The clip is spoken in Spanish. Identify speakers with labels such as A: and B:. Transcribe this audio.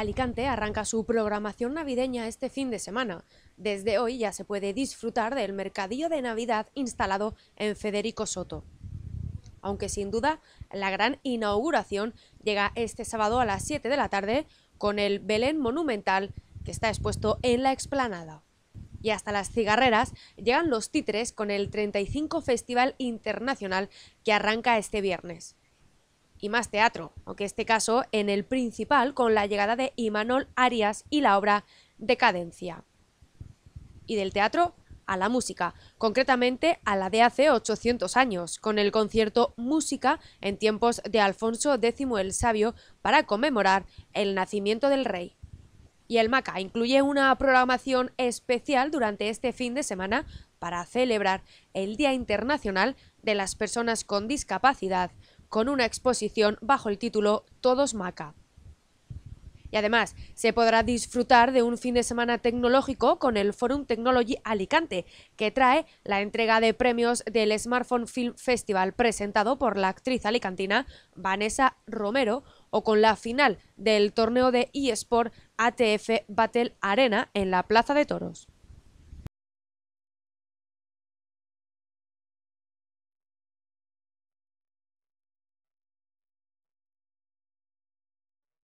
A: Alicante arranca su programación navideña este fin de semana. Desde hoy ya se puede disfrutar del mercadillo de Navidad instalado en Federico Soto. Aunque sin duda la gran inauguración llega este sábado a las 7 de la tarde con el Belén Monumental que está expuesto en la explanada. Y hasta las cigarreras llegan los titres con el 35 Festival Internacional que arranca este viernes y más teatro, aunque este caso en el principal con la llegada de Imanol Arias y la obra Decadencia. Y del teatro a la música, concretamente a la de hace 800 años, con el concierto Música en tiempos de Alfonso X el Sabio para conmemorar el nacimiento del rey. Y el MACA incluye una programación especial durante este fin de semana para celebrar el Día Internacional de las Personas con Discapacidad, con una exposición bajo el título Todos Maca. Y además se podrá disfrutar de un fin de semana tecnológico con el Forum Technology Alicante, que trae la entrega de premios del Smartphone Film Festival presentado por la actriz alicantina Vanessa Romero o con la final del torneo de eSport ATF Battle Arena en la Plaza de Toros.